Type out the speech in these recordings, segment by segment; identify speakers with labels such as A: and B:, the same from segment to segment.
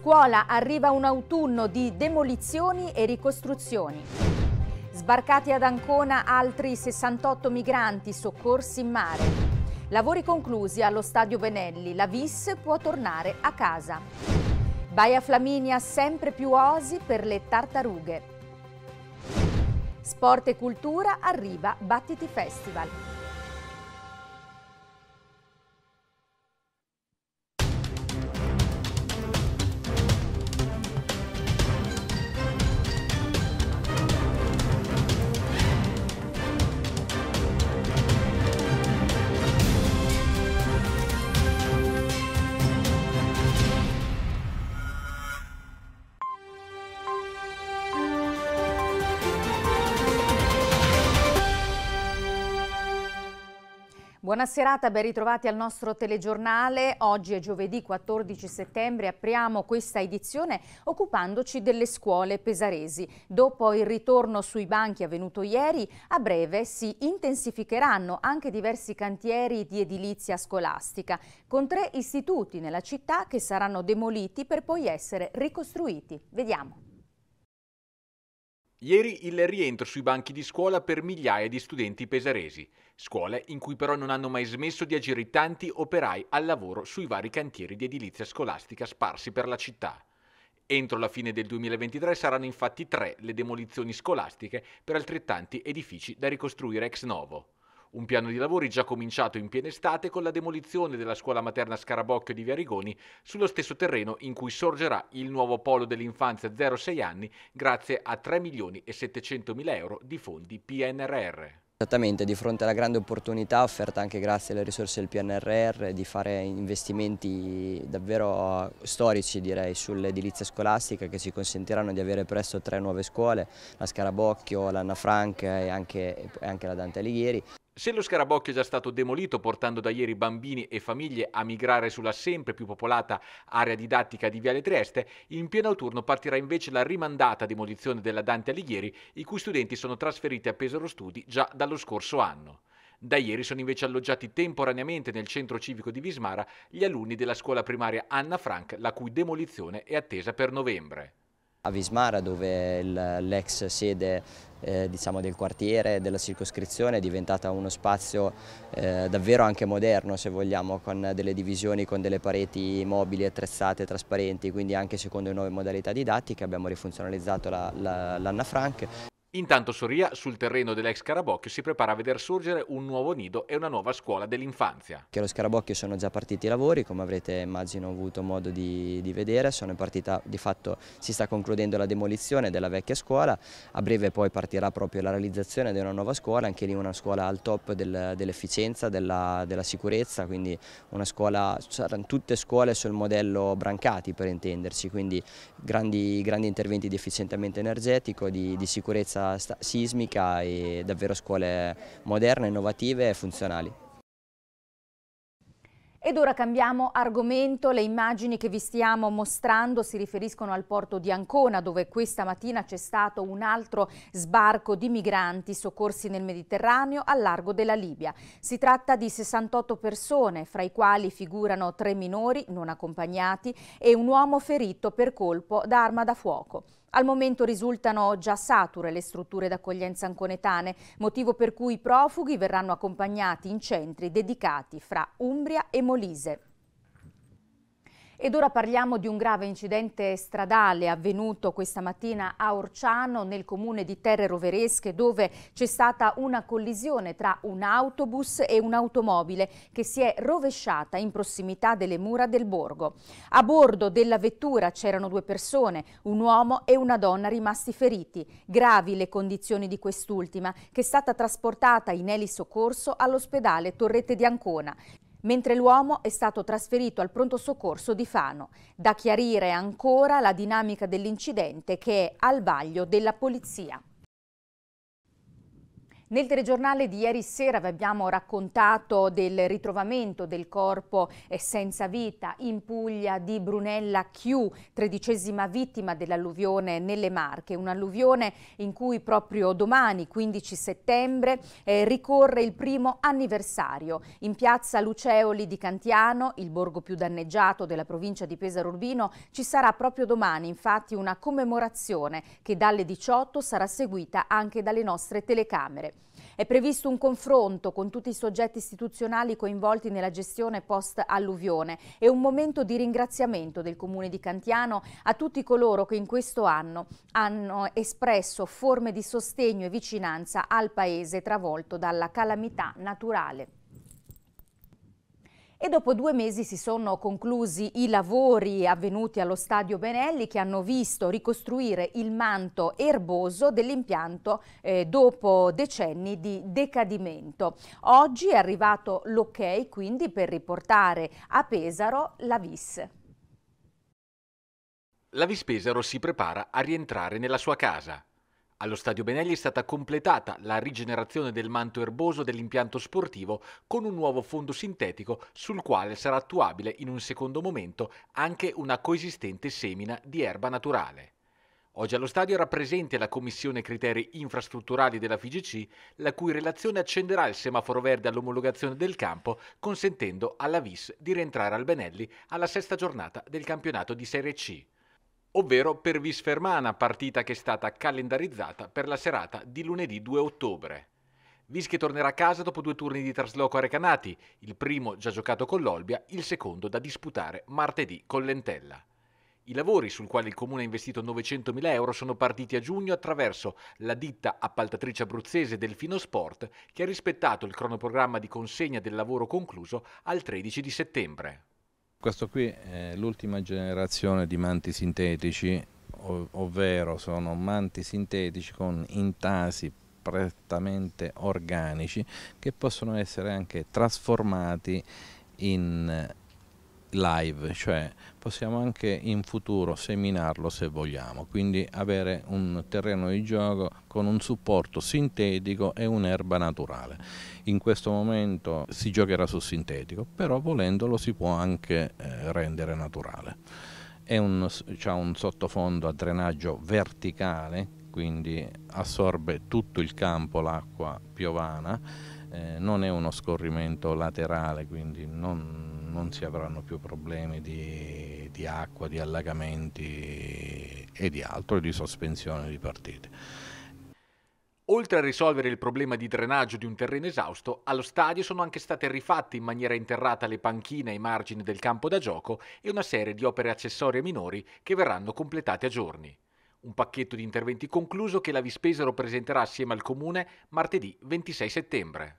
A: Scuola arriva un autunno di demolizioni e ricostruzioni. Sbarcati ad Ancona altri 68 migranti soccorsi in mare. Lavori conclusi allo stadio Benelli, la VIS può tornare a casa. Baia Flaminia sempre più osi per le tartarughe. Sport e cultura arriva Battiti Festival. Buona serata, ben ritrovati al nostro telegiornale. Oggi è giovedì 14 settembre, apriamo questa edizione occupandoci delle scuole pesaresi. Dopo il ritorno sui banchi avvenuto ieri, a breve si intensificheranno anche diversi cantieri di edilizia scolastica, con tre istituti nella città che saranno demoliti per poi essere ricostruiti. Vediamo.
B: Ieri il rientro sui banchi di scuola per migliaia di studenti pesaresi, scuole in cui però non hanno mai smesso di agire i tanti operai al lavoro sui vari cantieri di edilizia scolastica sparsi per la città. Entro la fine del 2023 saranno infatti tre le demolizioni scolastiche per altrettanti edifici da ricostruire ex novo. Un piano di lavori già cominciato in piena estate con la demolizione della scuola materna Scarabocchio di Via Rigoni sullo stesso terreno in cui sorgerà il nuovo polo dell'infanzia 0-6 anni grazie a 3 milioni e 700 mila euro di fondi PNRR.
C: Esattamente, di fronte alla grande opportunità offerta anche grazie alle risorse del PNRR di fare investimenti davvero storici direi sull'edilizia scolastica che ci consentiranno di avere presto tre nuove scuole, la Scarabocchio, l'Anna Frank e anche, anche, la Dante Alighieri
B: se lo scarabocchio è già stato demolito portando da ieri bambini e famiglie a migrare sulla sempre più popolata area didattica di Viale Trieste, in pieno autunno partirà invece la rimandata demolizione della Dante Alighieri, i cui studenti sono trasferiti a Pesaro Studi già dallo scorso anno. Da ieri sono invece alloggiati temporaneamente nel centro civico di Vismara gli alunni della scuola primaria Anna Frank, la cui demolizione è attesa per novembre
C: a Vismara dove l'ex sede eh, diciamo del quartiere, della circoscrizione, è diventata uno spazio eh, davvero anche moderno se vogliamo, con delle divisioni, con delle pareti mobili, attrezzate, trasparenti, quindi anche secondo le nuove modalità didattiche abbiamo rifunzionalizzato l'Anna la, la, Frank.
B: Intanto Soria, sul terreno dell'ex Carabocchio, si prepara a veder sorgere un nuovo nido e una nuova scuola dell'infanzia.
C: Che allo Scarabocchio sono già partiti i lavori, come avrete immagino avuto modo di, di vedere, partita, di fatto si sta concludendo la demolizione della vecchia scuola, a breve poi partirà proprio la realizzazione di una nuova scuola, anche lì una scuola al top del, dell'efficienza, della, della, sicurezza, quindi una scuola, saranno tutte scuole sul modello Brancati per intenderci, quindi grandi, grandi interventi di efficientamento energetico, di, di sicurezza sicurezza sismica e davvero scuole moderne, innovative e funzionali.
D: Ed ora
A: cambiamo argomento, le immagini che vi stiamo mostrando si riferiscono al porto di Ancona dove questa mattina c'è stato un altro sbarco di migranti soccorsi nel Mediterraneo al largo della Libia. Si tratta di 68 persone, fra i quali figurano tre minori non accompagnati e un uomo ferito per colpo da arma da fuoco. Al momento risultano già sature le strutture d'accoglienza anconetane, motivo per cui i profughi verranno accompagnati in centri dedicati fra Umbria e Molise. Ed ora parliamo di un grave incidente stradale avvenuto questa mattina a Orciano nel comune di Terre Roveresche dove c'è stata una collisione tra un autobus e un'automobile che si è rovesciata in prossimità delle mura del borgo. A bordo della vettura c'erano due persone, un uomo e una donna rimasti feriti. Gravi le condizioni di quest'ultima che è stata trasportata in elisoccorso all'ospedale Torrette di Ancona mentre l'uomo è stato trasferito al pronto soccorso di Fano. Da chiarire ancora la dinamica dell'incidente che è al vaglio della polizia. Nel telegiornale di ieri sera vi abbiamo raccontato del ritrovamento del corpo eh, senza vita in Puglia di Brunella Chiù, tredicesima vittima dell'alluvione nelle Marche, un'alluvione in cui proprio domani, 15 settembre, eh, ricorre il primo anniversario. In piazza Luceoli di Cantiano, il borgo più danneggiato della provincia di Pesaro Urbino, ci sarà proprio domani infatti una commemorazione che dalle 18 sarà seguita anche dalle nostre telecamere. È previsto un confronto con tutti i soggetti istituzionali coinvolti nella gestione post-alluvione e un momento di ringraziamento del Comune di Cantiano a tutti coloro che in questo anno hanno espresso forme di sostegno e vicinanza al paese travolto dalla calamità naturale. E dopo due mesi si sono conclusi i lavori avvenuti allo stadio Benelli che hanno visto ricostruire il manto erboso dell'impianto eh, dopo decenni di decadimento. Oggi è arrivato l'ok quindi per riportare a Pesaro la VIS.
B: La VIS Pesaro si prepara a rientrare nella sua casa. Allo Stadio Benelli è stata completata la rigenerazione del manto erboso dell'impianto sportivo con un nuovo fondo sintetico sul quale sarà attuabile in un secondo momento anche una coesistente semina di erba naturale. Oggi allo stadio era presente la Commissione Criteri Infrastrutturali della FIGC, la cui relazione accenderà il semaforo verde all'omologazione del campo, consentendo alla VIS di rientrare al Benelli alla sesta giornata del campionato di Serie C ovvero per Visfermana, partita che è stata calendarizzata per la serata di lunedì 2 ottobre. Vischi tornerà a casa dopo due turni di trasloco a Recanati, il primo già giocato con l'Olbia, il secondo da disputare martedì con l'Entella. I lavori sul quale il comune ha investito 900.000 euro sono partiti a giugno attraverso la ditta appaltatrice abruzzese Delfino Sport che ha rispettato il cronoprogramma di consegna del lavoro concluso al 13 di settembre.
E: Questo qui è l'ultima generazione di manti sintetici, ovvero sono manti sintetici con intasi prettamente organici che possono essere anche trasformati in live, cioè possiamo anche in futuro seminarlo se vogliamo, quindi avere un terreno di gioco con un supporto sintetico e un'erba naturale. In questo momento si giocherà su sintetico, però volendolo si può anche eh, rendere naturale. Ha un, un sottofondo a drenaggio verticale, quindi assorbe tutto il campo l'acqua piovana, eh, non è uno scorrimento laterale, quindi non non si avranno più problemi di, di acqua, di allagamenti e di altro, di sospensione di partite.
B: Oltre a risolvere il problema di drenaggio di un terreno esausto, allo stadio sono anche state rifatte in maniera interrata le panchine ai margini del campo da gioco e una serie di opere accessorie minori che verranno completate a giorni. Un pacchetto di interventi concluso che la Vispesero presenterà assieme al Comune martedì 26 settembre.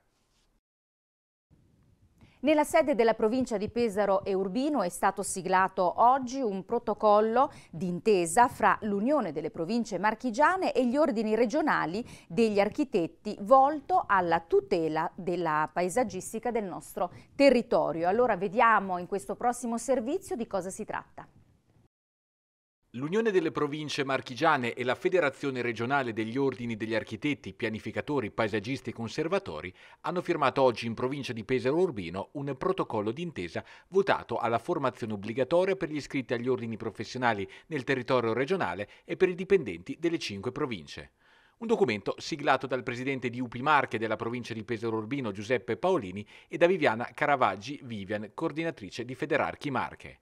A: Nella sede della provincia di Pesaro e Urbino è stato siglato oggi un protocollo d'intesa fra l'Unione delle province marchigiane e gli ordini regionali degli architetti volto alla tutela della paesaggistica del nostro territorio. Allora vediamo in questo prossimo servizio di cosa si tratta.
B: L'Unione delle Province Marchigiane e la Federazione regionale degli ordini degli architetti, pianificatori, paesaggisti e conservatori hanno firmato oggi in provincia di Pesaro Urbino un protocollo d'intesa votato alla formazione obbligatoria per gli iscritti agli ordini professionali nel territorio regionale e per i dipendenti delle cinque province. Un documento siglato dal presidente di UPI Marche della provincia di Pesaro Urbino Giuseppe Paolini e da Viviana Caravaggi Vivian, coordinatrice di Federarchi Marche.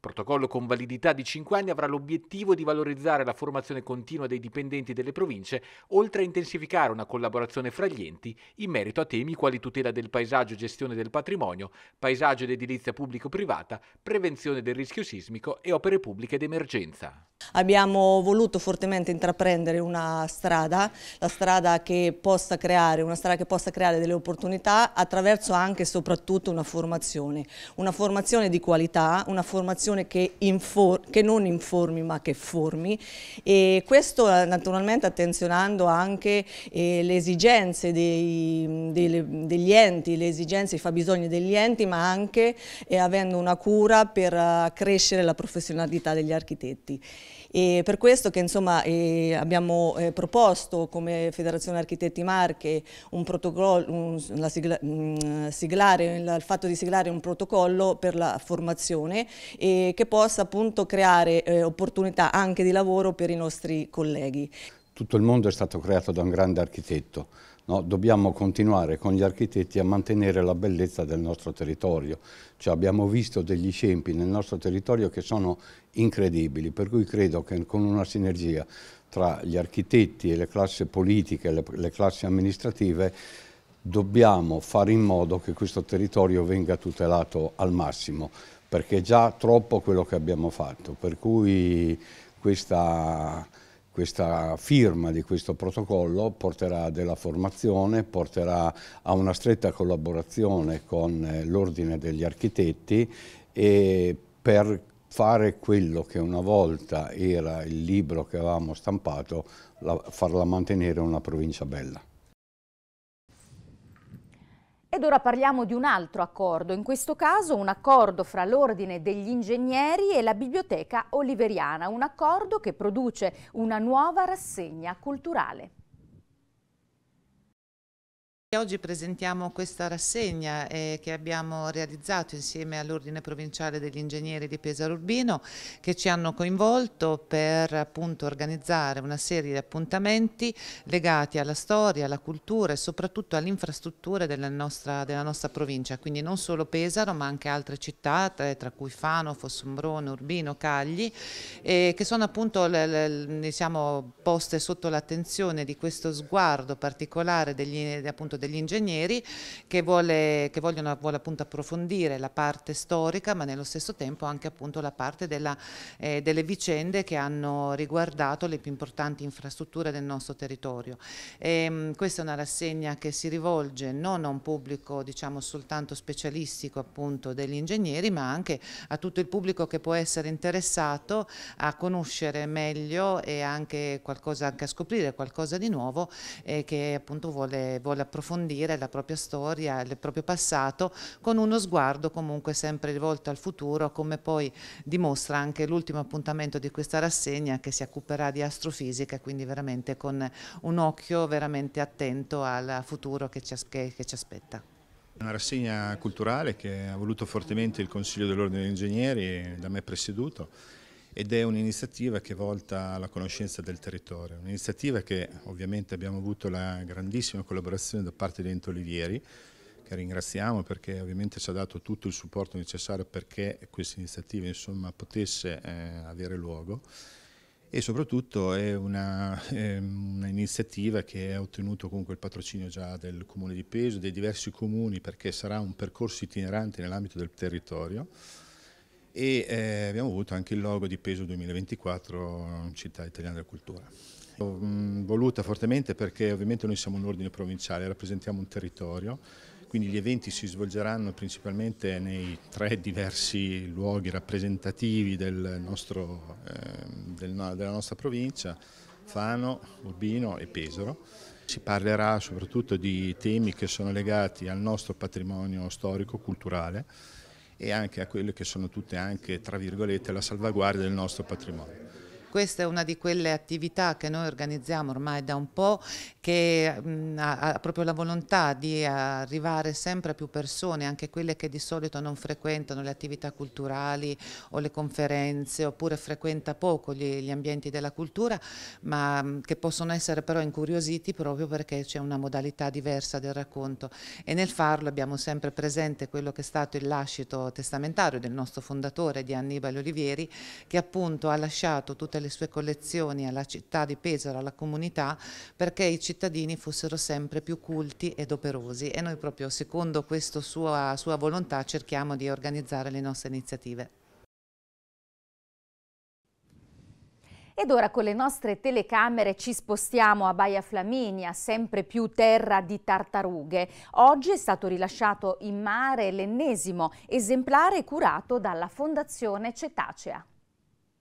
B: Il protocollo con validità di 5 anni avrà l'obiettivo di valorizzare la formazione continua dei dipendenti delle province, oltre a intensificare una collaborazione fra gli enti in merito a temi quali tutela del paesaggio e gestione del patrimonio, paesaggio ed edilizia pubblico-privata, prevenzione del rischio sismico e opere pubbliche d'emergenza.
D: Abbiamo voluto fortemente intraprendere una strada, la strada che possa creare, una strada che possa creare delle opportunità attraverso anche e soprattutto una formazione, una formazione di qualità, una formazione che, che non informi ma che formi e questo eh, naturalmente attenzionando anche eh, le esigenze dei, dei, degli enti, le esigenze, i fabbisogni degli enti ma anche eh, avendo una cura per uh, eh, crescere la professionalità degli architetti. E per questo che insomma, eh, abbiamo eh, proposto come Federazione Architetti Marche un protocollo, un, sigla, mh, mm, siglare, il, il fatto di siglare un protocollo per la formazione eh, che possa appunto creare eh, opportunità anche di lavoro per i nostri colleghi.
F: Tutto il mondo è stato creato da un grande architetto No, dobbiamo continuare con gli architetti a mantenere la bellezza del nostro territorio. Cioè abbiamo visto degli scempi nel nostro territorio che sono incredibili, per cui credo che con una sinergia tra gli architetti e le classi politiche, le, le classi amministrative, dobbiamo fare in modo che questo territorio venga tutelato al massimo, perché è già troppo quello che abbiamo fatto. Per cui questa questa firma di questo protocollo porterà a della formazione, porterà a una stretta collaborazione con eh, l'Ordine degli Architetti e per fare quello che una volta era il libro che avevamo stampato, la, farla mantenere una provincia bella.
A: Ed ora parliamo di un altro accordo, in questo caso un accordo fra l'Ordine degli Ingegneri e la Biblioteca Oliveriana, un accordo che produce una nuova rassegna culturale.
D: Oggi presentiamo questa rassegna eh, che abbiamo realizzato insieme all'Ordine Provinciale degli Ingegneri di Pesaro Urbino che ci hanno coinvolto per appunto, organizzare una serie di appuntamenti legati alla storia, alla cultura e soprattutto alle infrastrutture della nostra, della nostra provincia, quindi non solo Pesaro ma anche altre città eh, tra, cui Fano, Fossombrone, Urbino, Cagli eh, che sono appunto le, le, diciamo, poste sotto l'attenzione di questo sguardo particolare degli, appunto, degli ingegneri che, vuole, che vogliono, vuole appunto approfondire la parte storica ma nello stesso tempo anche appunto la parte della, eh, delle vicende che hanno riguardato le più importanti infrastrutture del nostro territorio. E, ehm, questa è una rassegna che si rivolge non a un pubblico diciamo soltanto specialistico appunto degli ingegneri ma anche a tutto il pubblico che può essere interessato a conoscere meglio e anche, qualcosa, anche a scoprire qualcosa di nuovo eh, che appunto vuole, vuole approfondire approfondire la propria storia, il proprio passato, con uno sguardo comunque sempre rivolto al futuro, come poi dimostra anche l'ultimo appuntamento di questa rassegna che si occuperà di astrofisica, quindi veramente con un occhio veramente attento al futuro che ci, che, che ci aspetta.
F: Una rassegna culturale che ha voluto fortemente il Consiglio dell'Ordine degli Ingegneri, da me presieduto, ed è un'iniziativa che è volta alla conoscenza del territorio, un'iniziativa che ovviamente abbiamo avuto la grandissima collaborazione da parte di Ento Olivieri, che ringraziamo perché ovviamente ci ha dato tutto il supporto necessario perché questa iniziativa insomma, potesse eh, avere luogo e soprattutto è un'iniziativa che ha ottenuto comunque il patrocinio già del Comune di Peso, dei diversi comuni perché sarà un percorso itinerante nell'ambito del territorio e eh, abbiamo avuto anche il logo di Peso 2024 Città Italiana della Cultura. Mh, voluta fortemente perché ovviamente noi siamo un ordine provinciale, rappresentiamo un territorio, quindi gli eventi si svolgeranno principalmente nei tre diversi luoghi rappresentativi del nostro, eh, del, della nostra provincia, Fano, Urbino e Pesaro. Si parlerà soprattutto di temi che sono legati al nostro patrimonio storico-culturale, e anche a quelle che sono tutte anche, tra virgolette, la salvaguardia del nostro patrimonio.
D: Questa è una di quelle attività che noi organizziamo ormai da un po', che mh, ha proprio la volontà di arrivare sempre a più persone, anche quelle che di solito non frequentano le attività culturali o le conferenze, oppure frequenta poco gli, gli ambienti della cultura, ma mh, che possono essere però incuriositi proprio perché c'è una modalità diversa del racconto. E nel farlo abbiamo sempre presente quello che è stato il lascito testamentario del nostro fondatore, di Annibale Olivieri, che appunto ha lasciato tutte tutte le sue collezioni alla città di Pesaro, alla comunità, perché i cittadini fossero sempre più culti ed operosi e noi proprio secondo questa sua, sua volontà cerchiamo di organizzare le nostre iniziative.
A: Ed ora con le nostre telecamere ci spostiamo a Baia Flaminia, sempre più terra di tartarughe. Oggi è stato rilasciato in mare l'ennesimo esemplare curato dalla Fondazione Cetacea.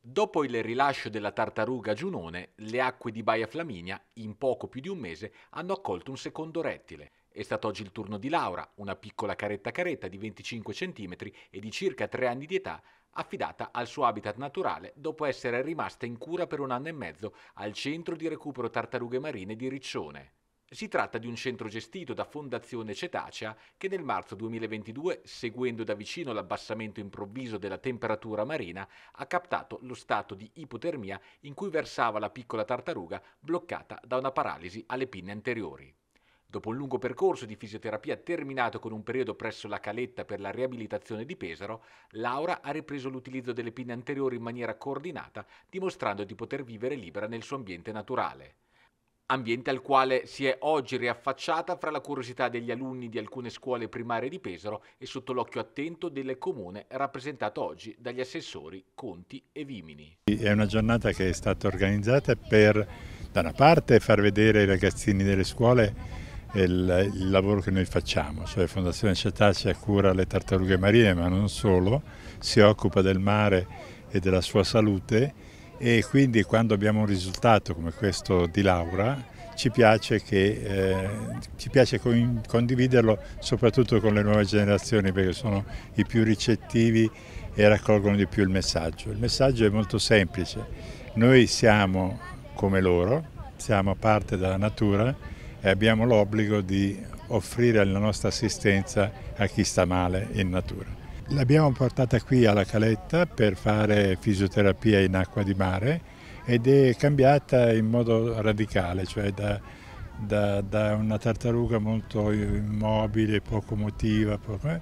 B: Dopo il rilascio della tartaruga Giunone, le acque di Baia Flaminia, in poco più di un mese, hanno accolto un secondo rettile. È stato oggi il turno di Laura, una piccola caretta caretta di 25 cm e di circa 3 anni di età, affidata al suo habitat naturale dopo essere rimasta in cura per un anno e mezzo al centro di recupero tartarughe marine di Riccione. Si tratta di un centro gestito da Fondazione Cetacea che nel marzo 2022, seguendo da vicino l'abbassamento improvviso della temperatura marina, ha captato lo stato di ipotermia in cui versava la piccola tartaruga bloccata da una paralisi alle pinne anteriori. Dopo un lungo percorso di fisioterapia terminato con un periodo presso la caletta per la riabilitazione di Pesaro, Laura ha ripreso l'utilizzo delle pinne anteriori in maniera coordinata, dimostrando di poter vivere libera nel suo ambiente naturale ambiente al quale si è oggi riaffacciata fra la curiosità degli alunni di alcune scuole primarie di Pesaro e sotto l'occhio attento del comune rappresentato oggi dagli assessori Conti e Vimini.
G: È una giornata che è stata organizzata per da una parte far vedere ai ragazzini delle scuole il, il lavoro che noi facciamo, cioè Fondazione Cetacea cura le tartarughe marine ma non solo, si occupa del mare e della sua salute e quindi quando abbiamo un risultato come questo di Laura ci piace, che, eh, ci piace condividerlo soprattutto con le nuove generazioni perché sono i più ricettivi e raccolgono di più il messaggio. Il messaggio è molto semplice, noi siamo come loro, siamo parte della natura e abbiamo l'obbligo di offrire la nostra assistenza a chi sta male in natura. L'abbiamo portata qui alla caletta per fare fisioterapia in acqua di mare ed è cambiata in modo radicale, cioè da, da, da una tartaruga molto immobile, poco emotiva, poco, eh,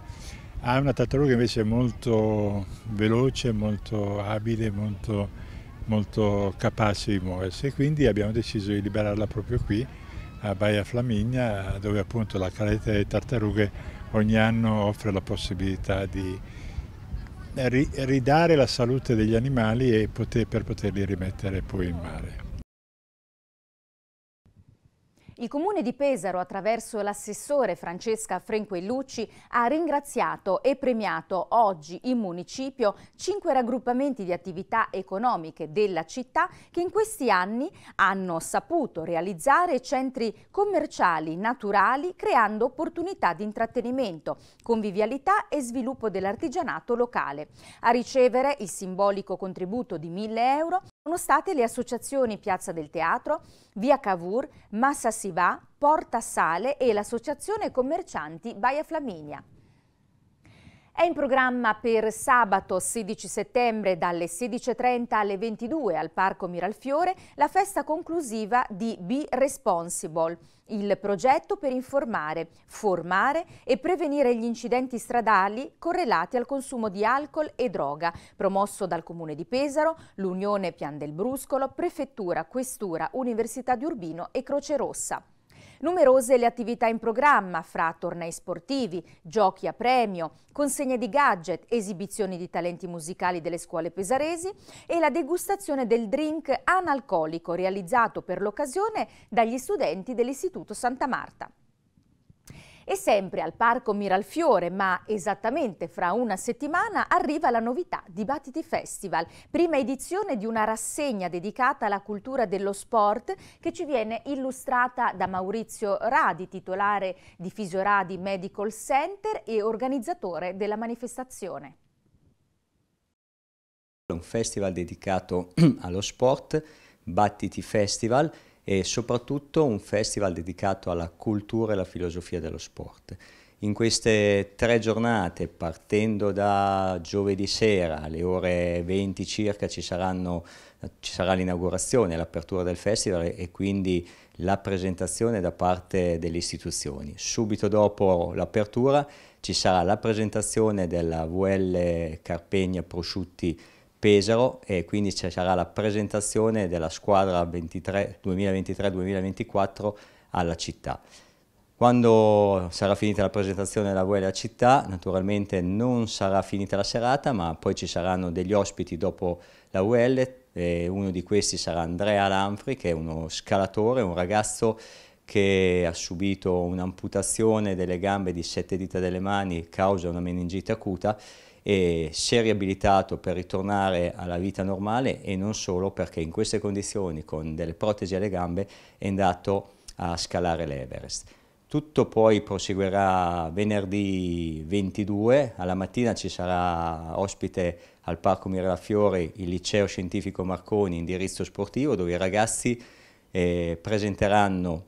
G: a una tartaruga invece molto veloce, molto abile, molto, molto capace di muoversi quindi abbiamo deciso di liberarla proprio qui a Baia Flaminia dove appunto la caletta delle tartarughe ogni anno offre la possibilità di ridare la salute degli animali poter, per poterli rimettere poi in mare.
A: Il comune di Pesaro, attraverso l'assessore Francesca Frenquellucci, ha ringraziato e premiato oggi in municipio cinque raggruppamenti di attività economiche della città che in questi anni hanno saputo realizzare centri commerciali naturali creando opportunità di intrattenimento, convivialità e sviluppo dell'artigianato locale. A ricevere il simbolico contributo di 1000 euro sono state le associazioni Piazza del Teatro, Via Cavour, Massa Sivà, Porta Sale e l'Associazione Commercianti Baia Flaminia. È in programma per sabato 16 settembre dalle 16.30 alle 22 al Parco Miralfiore la festa conclusiva di Be Responsible, il progetto per informare, formare e prevenire gli incidenti stradali correlati al consumo di alcol e droga, promosso dal Comune di Pesaro, l'Unione Pian del Bruscolo, Prefettura, Questura, Università di Urbino e Croce Rossa. Numerose le attività in programma, fra tornei sportivi, giochi a premio, consegne di gadget, esibizioni di talenti musicali delle scuole pesaresi e la degustazione del drink analcolico realizzato per l'occasione dagli studenti dell'Istituto Santa Marta. E sempre al Parco Miralfiore, ma esattamente fra una settimana, arriva la novità di Battiti Festival, prima edizione di una rassegna dedicata alla cultura dello sport che ci viene illustrata da Maurizio Radi, titolare di Fisioradi Medical Center e organizzatore della manifestazione.
H: un festival dedicato allo sport, Battiti Festival, e soprattutto un festival dedicato alla cultura e alla filosofia dello sport. In queste tre giornate, partendo da giovedì sera alle ore 20 circa, ci, saranno, ci sarà l'inaugurazione, l'apertura del festival e quindi la presentazione da parte delle istituzioni. Subito dopo l'apertura ci sarà la presentazione della VL Carpegna Prosciutti Pesaro e quindi ci sarà la presentazione della squadra 2023-2024 alla città. Quando sarà finita la presentazione della VL a città, naturalmente non sarà finita la serata, ma poi ci saranno degli ospiti dopo la VL, uno di questi sarà Andrea Lanfri, che è uno scalatore, un ragazzo che ha subito un'amputazione delle gambe di sette dita delle mani causa una meningite acuta e si è riabilitato per ritornare alla vita normale e non solo perché in queste condizioni con delle protesi alle gambe è andato a scalare l'Everest. Tutto poi proseguirà venerdì 22, alla mattina ci sarà ospite al Parco Mirafiori il Liceo Scientifico Marconi indirizzo sportivo dove i ragazzi eh, presenteranno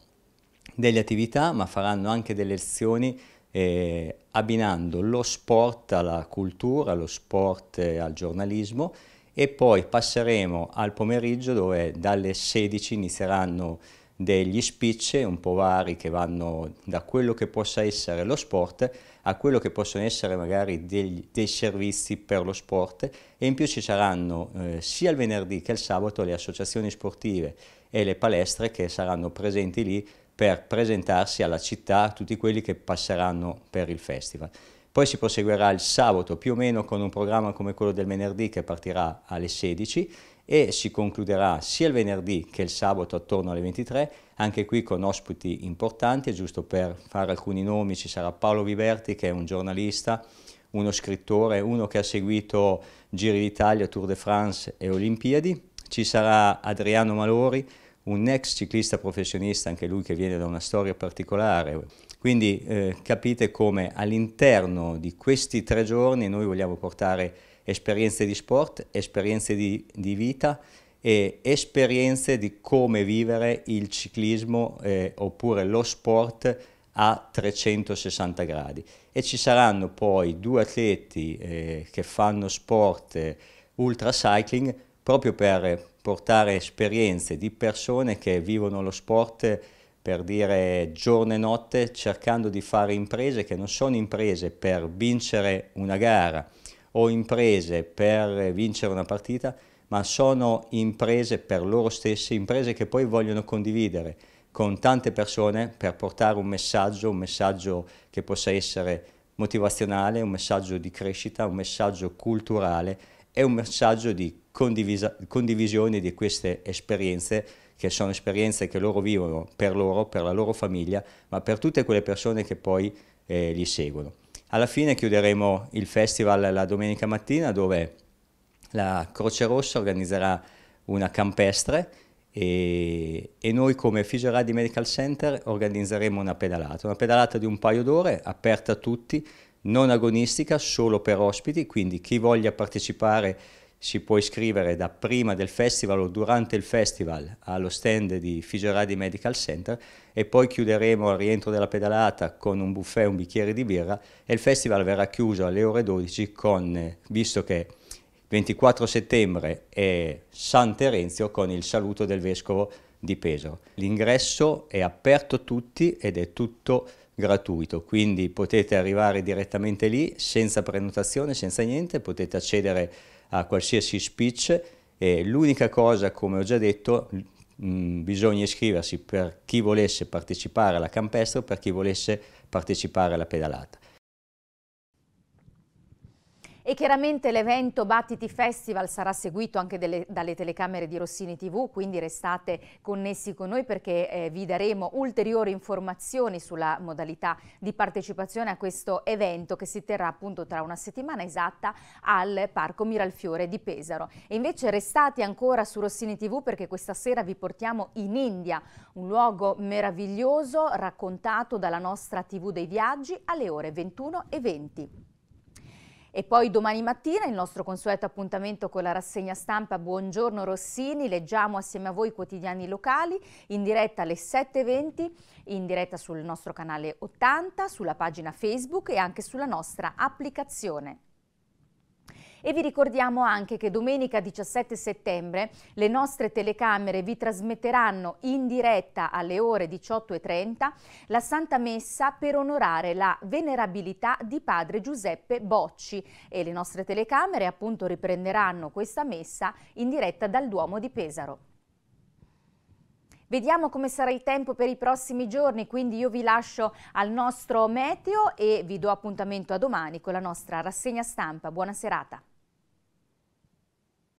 H: delle attività ma faranno anche delle lezioni eh, abbinando lo sport alla cultura, lo sport eh, al giornalismo e poi passeremo al pomeriggio dove dalle 16 inizieranno degli speech un po' vari che vanno da quello che possa essere lo sport a quello che possono essere magari degli, dei servizi per lo sport e in più ci saranno eh, sia il venerdì che il sabato le associazioni sportive e le palestre che saranno presenti lì per presentarsi alla città tutti quelli che passeranno per il festival. Poi si proseguirà il sabato più o meno con un programma come quello del venerdì che partirà alle 16 e si concluderà sia il venerdì che il sabato attorno alle 23, anche qui con ospiti importanti, giusto per fare alcuni nomi ci sarà Paolo Viverti che è un giornalista, uno scrittore, uno che ha seguito Giri d'Italia, Tour de France e Olimpiadi, ci sarà Adriano Malori un ex ciclista professionista, anche lui che viene da una storia particolare. Quindi eh, capite come all'interno di questi tre giorni noi vogliamo portare esperienze di sport, esperienze di, di vita e esperienze di come vivere il ciclismo eh, oppure lo sport a 360 gradi. E ci saranno poi due atleti eh, che fanno sport eh, ultra cycling proprio per portare esperienze di persone che vivono lo sport per dire giorno e notte cercando di fare imprese che non sono imprese per vincere una gara o imprese per vincere una partita, ma sono imprese per loro stesse, imprese che poi vogliono condividere con tante persone per portare un messaggio, un messaggio che possa essere motivazionale, un messaggio di crescita, un messaggio culturale e un messaggio di condivisione di queste esperienze che sono esperienze che loro vivono per loro, per la loro famiglia, ma per tutte quelle persone che poi eh, li seguono. Alla fine chiuderemo il festival la domenica mattina dove la Croce Rossa organizzerà una campestre e, e noi come Fisioraddi Medical Center organizzeremo una pedalata, una pedalata di un paio d'ore aperta a tutti, non agonistica, solo per ospiti, quindi chi voglia partecipare si può iscrivere da prima del festival o durante il festival allo stand di Fisioradi Medical Center e poi chiuderemo al rientro della pedalata con un buffet e un bicchiere di birra e il festival verrà chiuso alle ore 12 con, visto che 24 settembre è San Terenzio con il saluto del Vescovo di Pesaro. L'ingresso è aperto a tutti ed è tutto gratuito, quindi potete arrivare direttamente lì senza prenotazione, senza niente, potete accedere a qualsiasi speech e l'unica cosa, come ho già detto, mh, mm, bisogna iscriversi per chi volesse partecipare alla campestre o per chi volesse partecipare alla pedalata.
A: E chiaramente l'evento Battiti Festival sarà seguito anche delle, dalle telecamere di Rossini TV, quindi restate connessi con noi perché eh, vi daremo ulteriori informazioni sulla modalità di partecipazione a questo evento che si terrà appunto tra una settimana esatta al Parco Miralfiore di Pesaro. E invece restate ancora su Rossini TV perché questa sera vi portiamo in India, un luogo meraviglioso raccontato dalla nostra TV dei viaggi alle ore 21 e 20. E poi domani mattina il nostro consueto appuntamento con la rassegna stampa Buongiorno Rossini, leggiamo assieme a voi i quotidiani locali in diretta alle 7.20, in diretta sul nostro canale 80, sulla pagina Facebook e anche sulla nostra applicazione. E vi ricordiamo anche che domenica 17 settembre le nostre telecamere vi trasmetteranno in diretta alle ore 18.30 la Santa Messa per onorare la venerabilità di Padre Giuseppe Bocci e le nostre telecamere appunto riprenderanno questa messa in diretta dal Duomo di Pesaro. Vediamo come sarà il tempo per i prossimi giorni, quindi io vi lascio al nostro meteo e vi do appuntamento a domani con la nostra rassegna stampa. Buona serata.